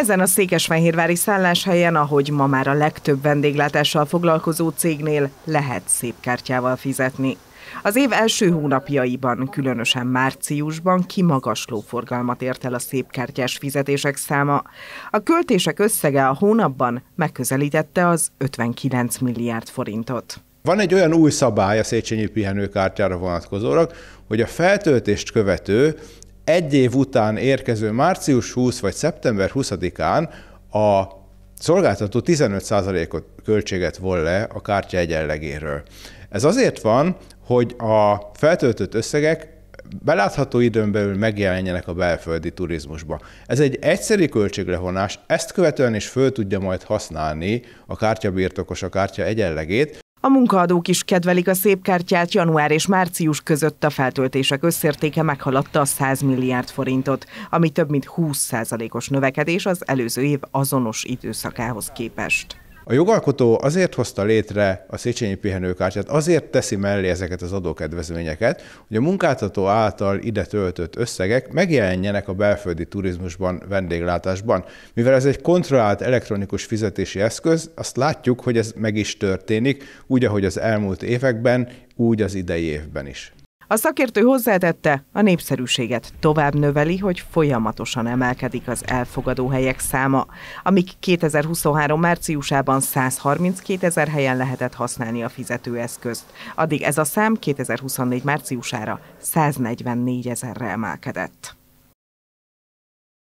Ezen a székesfehérvári szálláshelyen, ahogy ma már a legtöbb vendéglátással foglalkozó cégnél lehet szép kártyával fizetni. Az év első hónapjaiban, különösen márciusban kimagasló forgalmat ért el a szépkártyás fizetések száma. A költések összege a hónapban megközelítette az 59 milliárd forintot. Van egy olyan új szabály a Széchenyi pihenőkártyára vonatkozóra, hogy a feltöltést követő egy év után érkező március 20 vagy szeptember 20-án a szolgáltató 15%-ot költséget von le a kártya egyenlegéről. Ez azért van, hogy a feltöltött összegek belátható időn belül megjelenjenek a belföldi turizmusba. Ez egy egyszerű költséglevonás, ezt követően is föl tudja majd használni a kártyabirtokos a kártya egyenlegét, a munkaadók is kedvelik a szép kártyát, január és március között a feltöltések összértéke meghaladta a 100 milliárd forintot, ami több mint 20 os növekedés az előző év azonos időszakához képest. A jogalkotó azért hozta létre a Széchenyi pihenőkártyát, azért teszi mellé ezeket az adókedvezményeket, hogy a munkáltató által ide töltött összegek megjelenjenek a belföldi turizmusban, vendéglátásban. Mivel ez egy kontrollált elektronikus fizetési eszköz, azt látjuk, hogy ez meg is történik, úgy, ahogy az elmúlt években, úgy az idei évben is. A szakértő hozzátette, a népszerűséget tovább növeli, hogy folyamatosan emelkedik az elfogadó helyek száma, amik 2023 márciusában 132 ezer helyen lehetett használni a fizetőeszközt. Addig ez a szám 2024 márciusára 144 ezerre emelkedett.